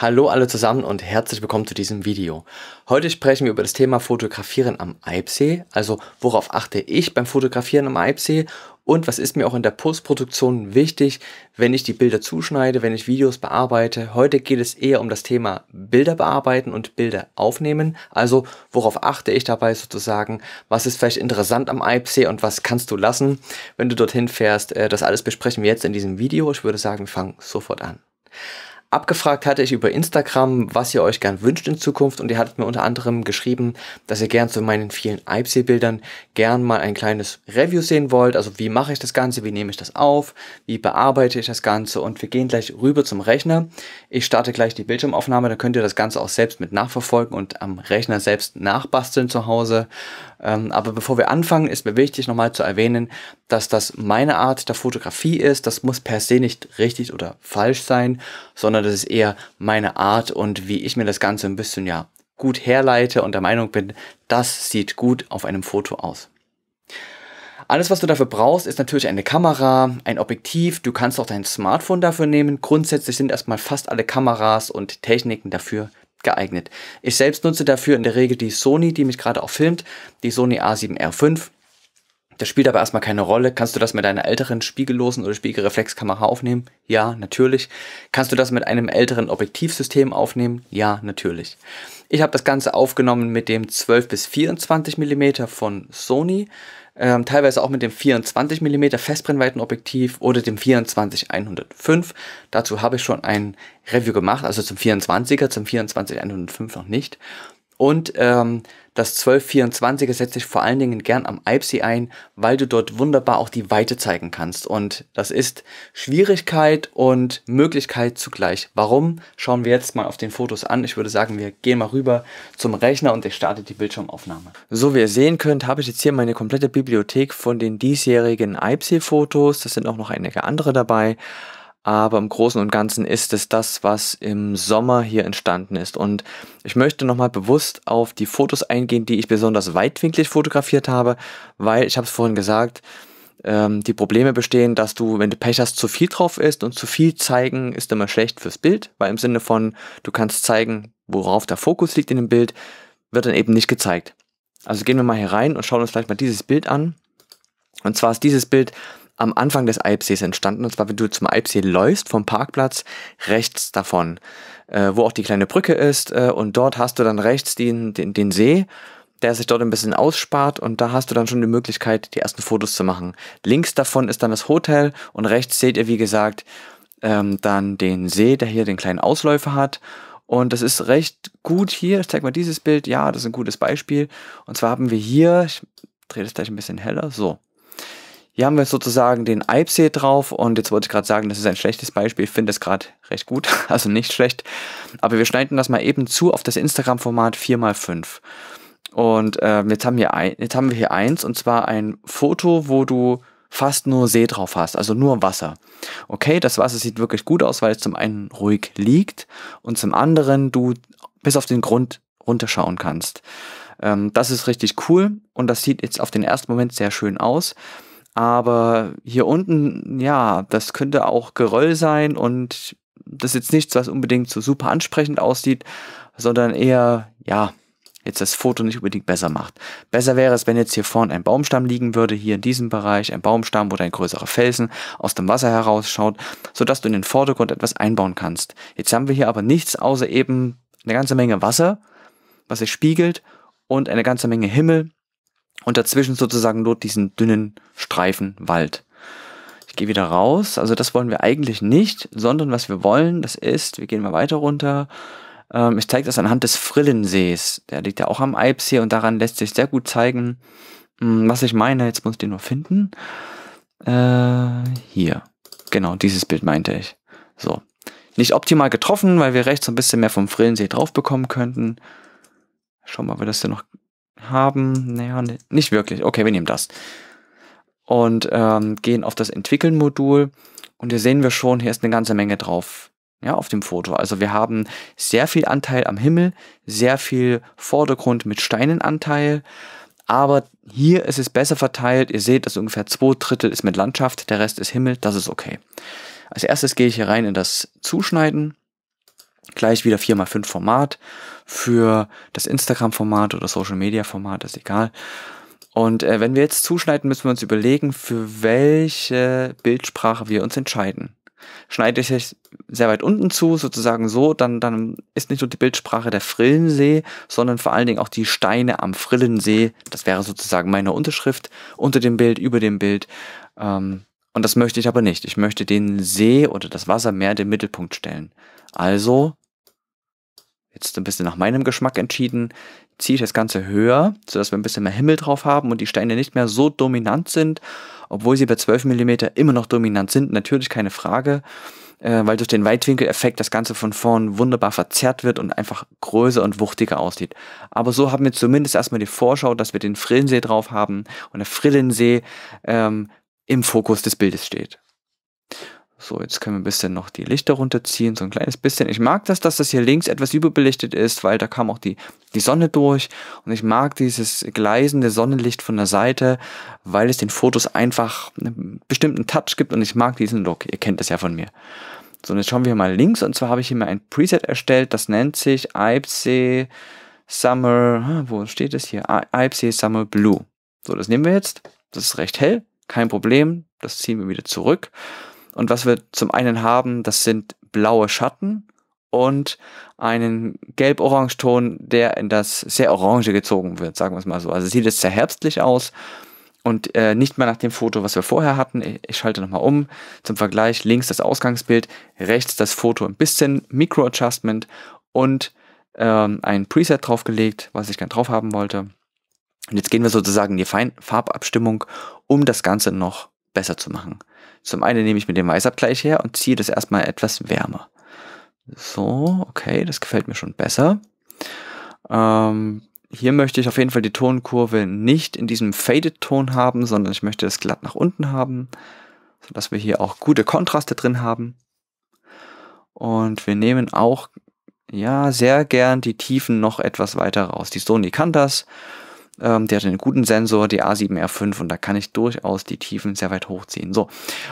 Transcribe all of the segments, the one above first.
Hallo alle zusammen und herzlich willkommen zu diesem Video. Heute sprechen wir über das Thema Fotografieren am Eibsee, also worauf achte ich beim Fotografieren am Eibsee und was ist mir auch in der Postproduktion wichtig, wenn ich die Bilder zuschneide, wenn ich Videos bearbeite. Heute geht es eher um das Thema Bilder bearbeiten und Bilder aufnehmen, also worauf achte ich dabei sozusagen, was ist vielleicht interessant am Eibsee und was kannst du lassen, wenn du dorthin fährst. Äh, das alles besprechen wir jetzt in diesem Video. Ich würde sagen, wir fangen sofort an. Abgefragt hatte ich über Instagram, was ihr euch gern wünscht in Zukunft und ihr hattet mir unter anderem geschrieben, dass ihr gern zu meinen vielen IPC-Bildern gern mal ein kleines Review sehen wollt. Also wie mache ich das Ganze, wie nehme ich das auf, wie bearbeite ich das Ganze und wir gehen gleich rüber zum Rechner. Ich starte gleich die Bildschirmaufnahme, dann könnt ihr das Ganze auch selbst mit nachverfolgen und am Rechner selbst nachbasteln zu Hause. Ähm, aber bevor wir anfangen, ist mir wichtig nochmal zu erwähnen, dass das meine Art der Fotografie ist. Das muss per se nicht richtig oder falsch sein, sondern das ist eher meine Art und wie ich mir das Ganze ein bisschen ja gut herleite und der Meinung bin, das sieht gut auf einem Foto aus. Alles, was du dafür brauchst, ist natürlich eine Kamera, ein Objektiv. Du kannst auch dein Smartphone dafür nehmen. Grundsätzlich sind erstmal fast alle Kameras und Techniken dafür geeignet. Ich selbst nutze dafür in der Regel die Sony, die mich gerade auch filmt, die Sony A7R5. Das spielt aber erstmal keine Rolle. Kannst du das mit einer älteren spiegellosen oder Spiegelreflexkamera aufnehmen? Ja, natürlich. Kannst du das mit einem älteren Objektivsystem aufnehmen? Ja, natürlich. Ich habe das Ganze aufgenommen mit dem 12 bis 24 mm von Sony, ähm, teilweise auch mit dem 24 mm Festbrennweitenobjektiv oder dem 24 105. Dazu habe ich schon ein Review gemacht, also zum 24er, zum 24 105 noch nicht. Und ähm, das 1224er setze ich vor allen Dingen gern am Eibsee ein, weil du dort wunderbar auch die Weite zeigen kannst. Und das ist Schwierigkeit und Möglichkeit zugleich. Warum? Schauen wir jetzt mal auf den Fotos an. Ich würde sagen, wir gehen mal rüber zum Rechner und ich starte die Bildschirmaufnahme. So, wie ihr sehen könnt, habe ich jetzt hier meine komplette Bibliothek von den diesjährigen Eibsee-Fotos. Das sind auch noch einige andere dabei aber im Großen und Ganzen ist es das, was im Sommer hier entstanden ist. Und ich möchte nochmal bewusst auf die Fotos eingehen, die ich besonders weitwinklig fotografiert habe, weil ich habe es vorhin gesagt, ähm, die Probleme bestehen, dass du, wenn du Pech hast, zu viel drauf ist und zu viel zeigen ist immer schlecht fürs Bild, weil im Sinne von, du kannst zeigen, worauf der Fokus liegt in dem Bild, wird dann eben nicht gezeigt. Also gehen wir mal hier rein und schauen uns gleich mal dieses Bild an. Und zwar ist dieses Bild am Anfang des Alpsees entstanden. Und zwar, wenn du zum Alpsee läufst, vom Parkplatz rechts davon, äh, wo auch die kleine Brücke ist. Äh, und dort hast du dann rechts den, den, den See, der sich dort ein bisschen ausspart. Und da hast du dann schon die Möglichkeit, die ersten Fotos zu machen. Links davon ist dann das Hotel und rechts seht ihr, wie gesagt, ähm, dann den See, der hier den kleinen Ausläufer hat. Und das ist recht gut hier. Ich zeig mal dieses Bild. Ja, das ist ein gutes Beispiel. Und zwar haben wir hier, ich drehe das gleich ein bisschen heller, so hier haben wir sozusagen den Alpsee drauf und jetzt wollte ich gerade sagen, das ist ein schlechtes Beispiel, ich finde es gerade recht gut, also nicht schlecht, aber wir schneiden das mal eben zu auf das Instagram-Format 4x5. Und ähm, jetzt, haben wir ein, jetzt haben wir hier eins und zwar ein Foto, wo du fast nur See drauf hast, also nur Wasser. Okay, das Wasser sieht wirklich gut aus, weil es zum einen ruhig liegt und zum anderen du bis auf den Grund runterschauen kannst. Ähm, das ist richtig cool und das sieht jetzt auf den ersten Moment sehr schön aus. Aber hier unten, ja, das könnte auch Geröll sein und das ist jetzt nichts, was unbedingt so super ansprechend aussieht, sondern eher, ja, jetzt das Foto nicht unbedingt besser macht. Besser wäre es, wenn jetzt hier vorne ein Baumstamm liegen würde, hier in diesem Bereich ein Baumstamm oder ein größerer Felsen aus dem Wasser herausschaut, sodass du in den Vordergrund etwas einbauen kannst. Jetzt haben wir hier aber nichts außer eben eine ganze Menge Wasser, was sich spiegelt und eine ganze Menge Himmel, und dazwischen sozusagen nur diesen dünnen Streifen Wald. Ich gehe wieder raus. Also das wollen wir eigentlich nicht, sondern was wir wollen, das ist, wir gehen mal weiter runter. Ähm, ich zeige das anhand des Frillensees. Der liegt ja auch am Eibsee und daran lässt sich sehr gut zeigen, hm, was ich meine. Jetzt muss ich den nur finden. Äh, hier. Genau, dieses Bild meinte ich. So. Nicht optimal getroffen, weil wir rechts so ein bisschen mehr vom Frillensee drauf bekommen könnten. Schauen wir mal, ob wir das hier noch haben. Naja, ne, nicht wirklich. Okay, wir nehmen das. Und ähm, gehen auf das Entwickeln-Modul. Und hier sehen wir schon, hier ist eine ganze Menge drauf. Ja, auf dem Foto. Also wir haben sehr viel Anteil am Himmel, sehr viel Vordergrund mit Steinenanteil. Aber hier ist es besser verteilt. Ihr seht, dass ungefähr zwei Drittel ist mit Landschaft, der Rest ist Himmel. Das ist okay. Als erstes gehe ich hier rein in das Zuschneiden. Gleich wieder 4x5 Format für das Instagram-Format oder Social-Media-Format, ist egal. Und äh, wenn wir jetzt zuschneiden, müssen wir uns überlegen, für welche Bildsprache wir uns entscheiden. Schneide ich es sehr weit unten zu, sozusagen so, dann, dann ist nicht nur die Bildsprache der Frillensee, sondern vor allen Dingen auch die Steine am Frillensee. Das wäre sozusagen meine Unterschrift unter dem Bild, über dem Bild. Ähm, und das möchte ich aber nicht. Ich möchte den See oder das Wasser mehr den Mittelpunkt stellen. Also jetzt ein bisschen nach meinem Geschmack entschieden, ziehe ich das Ganze höher, sodass wir ein bisschen mehr Himmel drauf haben und die Steine nicht mehr so dominant sind, obwohl sie bei 12 mm immer noch dominant sind, natürlich keine Frage, äh, weil durch den Weitwinkeleffekt das Ganze von vorn wunderbar verzerrt wird und einfach größer und wuchtiger aussieht. Aber so haben wir zumindest erstmal die Vorschau, dass wir den Frillensee drauf haben und der Frillensee ähm, im Fokus des Bildes steht. So, jetzt können wir ein bisschen noch die Lichter runterziehen, so ein kleines bisschen. Ich mag das, dass das hier links etwas überbelichtet ist, weil da kam auch die, die Sonne durch. Und ich mag dieses gleisende Sonnenlicht von der Seite, weil es den Fotos einfach einen bestimmten Touch gibt und ich mag diesen Look. Ihr kennt das ja von mir. So, und jetzt schauen wir mal links. Und zwar habe ich hier mal ein Preset erstellt, das nennt sich Ipsy Summer, ah, wo steht es hier? Ah, Ipsy Summer Blue. So, das nehmen wir jetzt. Das ist recht hell, kein Problem. Das ziehen wir wieder zurück. Und was wir zum einen haben, das sind blaue Schatten und einen gelb-orange-Ton, der in das sehr orange gezogen wird, sagen wir es mal so. Also sieht es sehr herbstlich aus und äh, nicht mehr nach dem Foto, was wir vorher hatten. Ich, schalte nochmal um zum Vergleich. Links das Ausgangsbild, rechts das Foto, ein bisschen Micro-Adjustment und ähm, ein Preset draufgelegt, was ich gerne drauf haben wollte. Und jetzt gehen wir sozusagen in die Fein Farbabstimmung, um das Ganze noch besser zu machen. Zum einen nehme ich mir den Weißabgleich her und ziehe das erstmal etwas wärmer. So, okay, das gefällt mir schon besser. Ähm, hier möchte ich auf jeden Fall die Tonkurve nicht in diesem Faded-Ton haben, sondern ich möchte es glatt nach unten haben, sodass wir hier auch gute Kontraste drin haben. Und wir nehmen auch ja sehr gern die Tiefen noch etwas weiter raus. Die Sony kann das. Ähm, die hat einen guten Sensor, die A7R5 und da kann ich durchaus die Tiefen sehr weit hochziehen. So,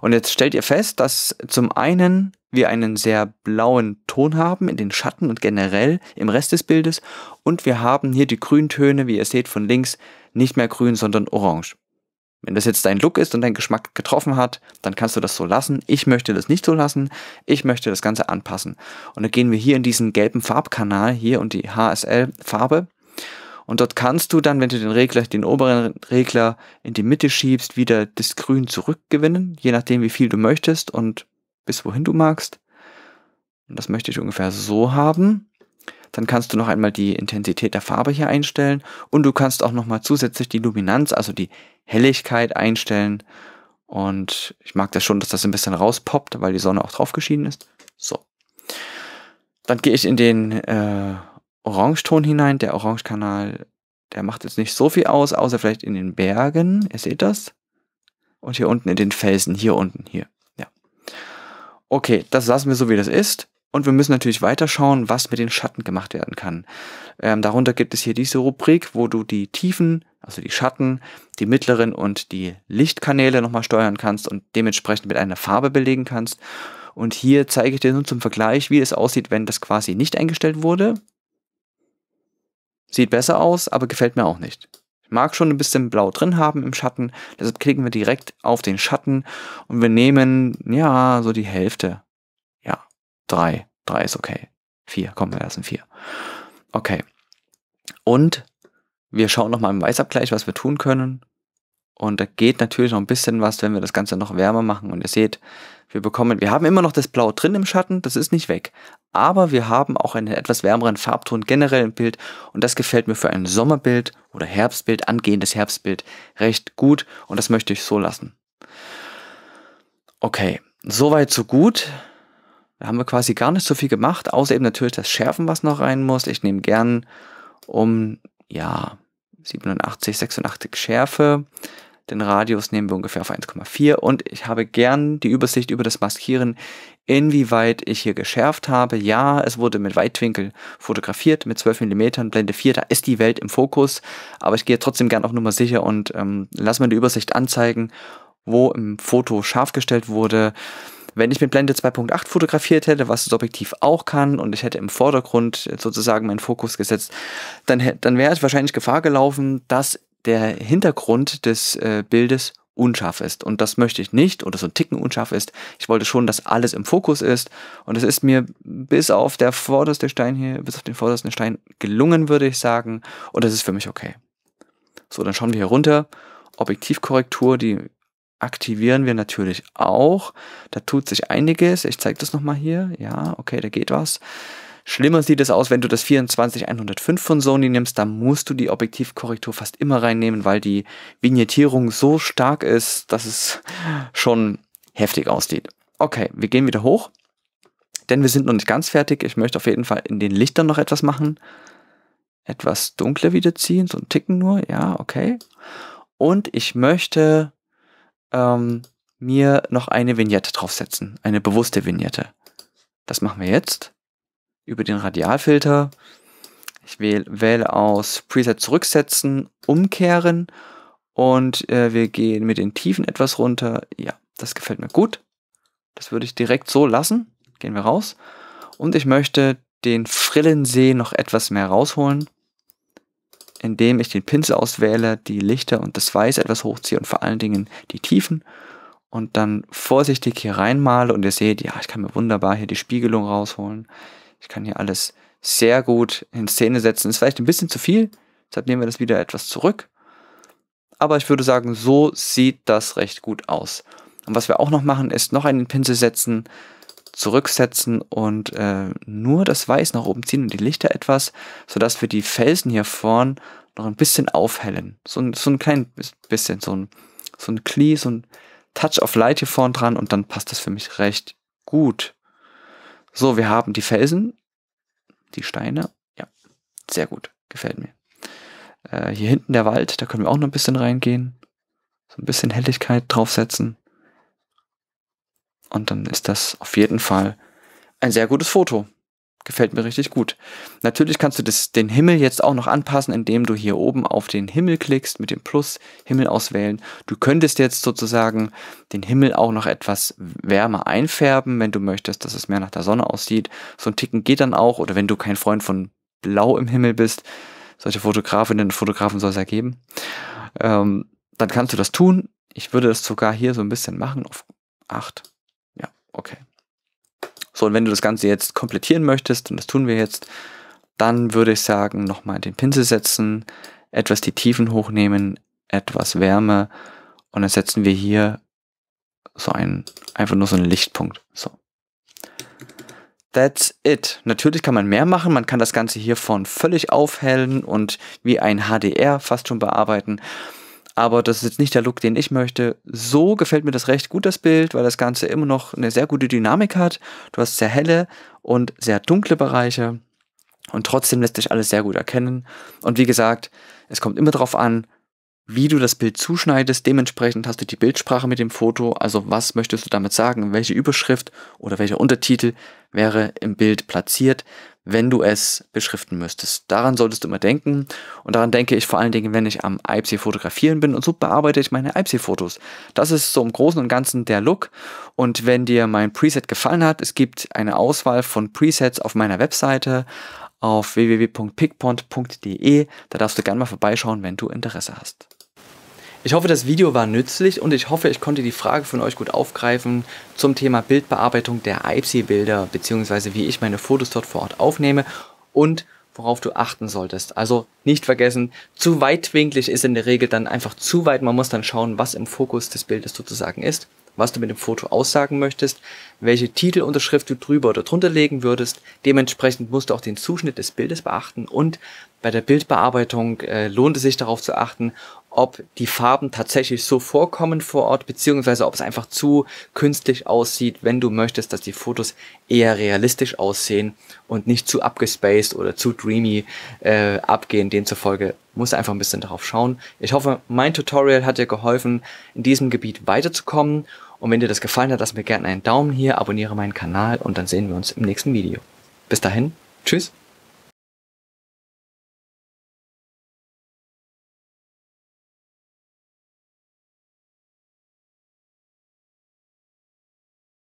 und jetzt stellt ihr fest, dass zum einen wir einen sehr blauen Ton haben in den Schatten und generell im Rest des Bildes und wir haben hier die Grüntöne, wie ihr seht, von links nicht mehr grün, sondern orange. Wenn das jetzt dein Look ist und dein Geschmack getroffen hat, dann kannst du das so lassen. Ich möchte das nicht so lassen. Ich möchte das Ganze anpassen. Und dann gehen wir hier in diesen gelben Farbkanal hier und die HSL-Farbe und dort kannst du dann, wenn du den Regler, den oberen Regler in die Mitte schiebst, wieder das Grün zurückgewinnen, je nachdem, wie viel du möchtest und bis wohin du magst. Und das möchte ich ungefähr so haben. Dann kannst du noch einmal die Intensität der Farbe hier einstellen und du kannst auch noch mal zusätzlich die Luminanz, also die Helligkeit einstellen. Und ich mag das schon, dass das ein bisschen rauspoppt, weil die Sonne auch drauf geschieden ist. So. Dann gehe ich in den äh, Orangeton hinein. Der Orangekanal, der macht jetzt nicht so viel aus, außer vielleicht in den Bergen. Ihr seht das. Und hier unten in den Felsen, hier unten, hier. Ja. Okay, das lassen wir so, wie das ist. Und wir müssen natürlich weiterschauen, was mit den Schatten gemacht werden kann. Ähm, darunter gibt es hier diese Rubrik, wo du die Tiefen, also die Schatten, die mittleren und die Lichtkanäle nochmal steuern kannst und dementsprechend mit einer Farbe belegen kannst. Und hier zeige ich dir nun zum Vergleich, wie es aussieht, wenn das quasi nicht eingestellt wurde. Sieht besser aus, aber gefällt mir auch nicht. Ich mag schon ein bisschen Blau drin haben im Schatten, deshalb klicken wir direkt auf den Schatten und wir nehmen, ja, so die Hälfte. Ja, drei. Drei ist okay. Vier, komm, wir lassen vier. Okay. Und wir schauen nochmal im Weißabgleich, was wir tun können. Und da geht natürlich noch ein bisschen was, wenn wir das Ganze noch wärmer machen. Und ihr seht, wir bekommen, wir haben immer noch das Blau drin im Schatten, das ist nicht weg. Aber wir haben auch einen etwas wärmeren Farbton generell im Bild. Und das gefällt mir für ein Sommerbild oder Herbstbild, angehendes Herbstbild, recht gut. Und das möchte ich so lassen. Okay, soweit so gut. Da haben wir quasi gar nicht so viel gemacht, außer eben natürlich das Schärfen, was noch rein muss. Ich nehme gern, um ja 87, 86 Schärfe. Den Radius nehmen wir ungefähr auf 1,4 und ich habe gern die Übersicht über das Maskieren, inwieweit ich hier geschärft habe. Ja, es wurde mit Weitwinkel fotografiert, mit 12 mm, Blende 4, da ist die Welt im Fokus, aber ich gehe trotzdem gern auf Nummer sicher und ähm, lasse mir die Übersicht anzeigen, wo im Foto scharf gestellt wurde, wenn ich mit Blende 2.8 fotografiert hätte, was das Objektiv auch kann, und ich hätte im Vordergrund sozusagen meinen Fokus gesetzt, dann, dann wäre es wahrscheinlich Gefahr gelaufen, dass der Hintergrund des äh, Bildes unscharf ist. Und das möchte ich nicht oder so ein Ticken unscharf ist. Ich wollte schon, dass alles im Fokus ist. Und es ist mir bis auf der vorderste Stein hier, bis auf den vordersten Stein gelungen, würde ich sagen. Und das ist für mich okay. So, dann schauen wir hier runter. Objektivkorrektur, die aktivieren wir natürlich auch. Da tut sich einiges. Ich zeige das nochmal hier. Ja, okay, da geht was. Schlimmer sieht es aus, wenn du das 24-105 von Sony nimmst, da musst du die Objektivkorrektur fast immer reinnehmen, weil die Vignettierung so stark ist, dass es schon heftig aussieht. Okay, wir gehen wieder hoch, denn wir sind noch nicht ganz fertig. Ich möchte auf jeden Fall in den Lichtern noch etwas machen. Etwas dunkler wieder ziehen, so ein Ticken nur, ja, okay. Und ich möchte ähm, mir noch eine Vignette draufsetzen, eine bewusste Vignette. Das machen wir jetzt über den Radialfilter. Ich wähle, wähle aus Preset zurücksetzen, umkehren und äh, wir gehen mit den Tiefen etwas runter. Ja, das gefällt mir gut. Das würde ich direkt so lassen. Gehen wir raus. Und ich möchte den Frillensee noch etwas mehr rausholen indem ich den Pinsel auswähle, die Lichter und das Weiß etwas hochziehe und vor allen Dingen die Tiefen und dann vorsichtig hier reinmale und ihr seht, ja, ich kann mir wunderbar hier die Spiegelung rausholen. Ich kann hier alles sehr gut in Szene setzen. Ist vielleicht ein bisschen zu viel, deshalb nehmen wir das wieder etwas zurück. Aber ich würde sagen, so sieht das recht gut aus. Und was wir auch noch machen, ist noch einen Pinsel setzen, zurücksetzen und äh, nur das Weiß nach oben ziehen und die Lichter etwas, sodass wir die Felsen hier vorn noch ein bisschen aufhellen. So ein, so ein klein bisschen, so ein, so ein Klee, so ein Touch of Light hier vorn dran und dann passt das für mich recht gut. So, wir haben die Felsen, die Steine, ja, sehr gut, gefällt mir. Äh, hier hinten der Wald, da können wir auch noch ein bisschen reingehen. So ein bisschen Helligkeit draufsetzen. Und dann ist das auf jeden Fall ein sehr gutes Foto. Gefällt mir richtig gut. Natürlich kannst du das, den Himmel jetzt auch noch anpassen, indem du hier oben auf den Himmel klickst, mit dem Plus Himmel auswählen. Du könntest jetzt sozusagen den Himmel auch noch etwas wärmer einfärben, wenn du möchtest, dass es mehr nach der Sonne aussieht. So ein Ticken geht dann auch. Oder wenn du kein Freund von Blau im Himmel bist, solche Fotografinnen und Fotografen soll es ja geben, ähm, dann kannst du das tun. Ich würde das sogar hier so ein bisschen machen auf 8 Okay. So, und wenn du das Ganze jetzt komplettieren möchtest, und das tun wir jetzt, dann würde ich sagen, nochmal den Pinsel setzen, etwas die Tiefen hochnehmen, etwas Wärme und dann setzen wir hier so einen, einfach nur so einen Lichtpunkt. So. That's it. Natürlich kann man mehr machen. Man kann das Ganze hier hiervon völlig aufhellen und wie ein HDR fast schon bearbeiten aber das ist jetzt nicht der Look, den ich möchte. So gefällt mir das recht gut, das Bild, weil das Ganze immer noch eine sehr gute Dynamik hat. Du hast sehr helle und sehr dunkle Bereiche und trotzdem lässt sich alles sehr gut erkennen. Und wie gesagt, es kommt immer darauf an, wie du das Bild zuschneidest. Dementsprechend hast du die Bildsprache mit dem Foto, also was möchtest du damit sagen, welche Überschrift oder welcher Untertitel wäre im Bild platziert wenn du es beschriften müsstest. Daran solltest du immer denken und daran denke ich vor allen Dingen, wenn ich am IPC fotografieren bin und so bearbeite ich meine IPC-Fotos. Das ist so im Großen und Ganzen der Look und wenn dir mein Preset gefallen hat, es gibt eine Auswahl von Presets auf meiner Webseite auf www.pickpont.de, da darfst du gerne mal vorbeischauen, wenn du Interesse hast. Ich hoffe, das Video war nützlich und ich hoffe, ich konnte die Frage von euch gut aufgreifen zum Thema Bildbearbeitung der IPSI-Bilder beziehungsweise wie ich meine Fotos dort vor Ort aufnehme und worauf du achten solltest. Also nicht vergessen, zu weitwinklig ist in der Regel dann einfach zu weit. Man muss dann schauen, was im Fokus des Bildes sozusagen ist was du mit dem Foto aussagen möchtest, welche Titelunterschrift du drüber oder drunter legen würdest. Dementsprechend musst du auch den Zuschnitt des Bildes beachten und bei der Bildbearbeitung äh, lohnt es sich darauf zu achten, ob die Farben tatsächlich so vorkommen vor Ort, beziehungsweise ob es einfach zu künstlich aussieht, wenn du möchtest, dass die Fotos eher realistisch aussehen und nicht zu abgespaced oder zu dreamy äh, abgehen. Demzufolge muss einfach ein bisschen drauf schauen. Ich hoffe, mein Tutorial hat dir geholfen, in diesem Gebiet weiterzukommen. Und wenn dir das gefallen hat, lass mir gerne einen Daumen hier, abonniere meinen Kanal und dann sehen wir uns im nächsten Video. Bis dahin, tschüss.